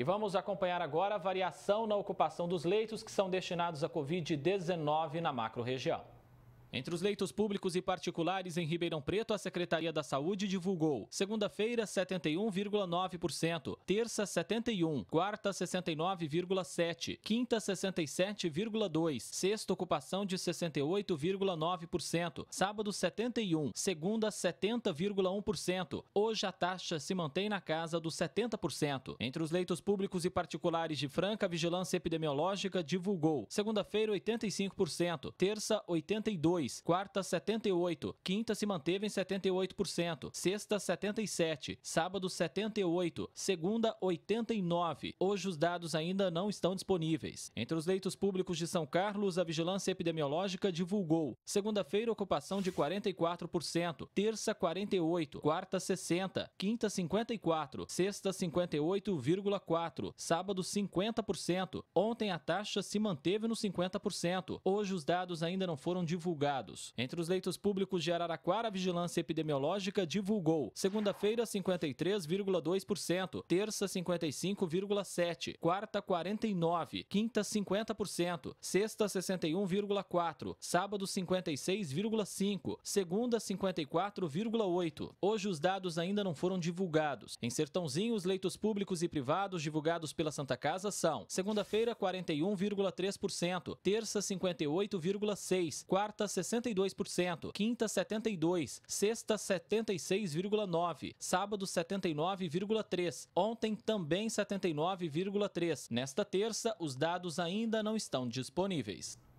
E vamos acompanhar agora a variação na ocupação dos leitos que são destinados à Covid-19 na macro-região. Entre os leitos públicos e particulares em Ribeirão Preto, a Secretaria da Saúde divulgou: segunda-feira, 71,9%, terça, 71%, quarta, 69,7%, quinta, 67,2%, sexta, ocupação de 68,9%, sábado, 71%, segunda, 70,1%. Hoje, a taxa se mantém na casa dos 70%. Entre os leitos públicos e particulares de Franca, a Vigilância Epidemiológica divulgou: segunda-feira, 85%, terça, 82%. 72, quarta 78, quinta se manteve em 78%, sexta 77, sábado 78, segunda 89. Hoje os dados ainda não estão disponíveis. Entre os leitos públicos de São Carlos, a Vigilância Epidemiológica divulgou: segunda-feira ocupação de 44%, terça 48, quarta 60, quinta 54, sexta 58,4, sábado 50%. Ontem a taxa se manteve nos 50%. Hoje os dados ainda não foram divulgados entre os leitos públicos de Araraquara, a Vigilância Epidemiológica divulgou segunda-feira 53,2%, terça 55,7%, quarta 49%, quinta 50%, sexta 61,4%, sábado 56,5%, segunda 54,8%. Hoje os dados ainda não foram divulgados. Em Sertãozinho, os leitos públicos e privados divulgados pela Santa Casa são segunda-feira 41,3%, terça 58,6%, quarta 60%, 62%, quinta 72%, sexta 76,9%, sábado 79,3%, ontem também 79,3%. Nesta terça, os dados ainda não estão disponíveis.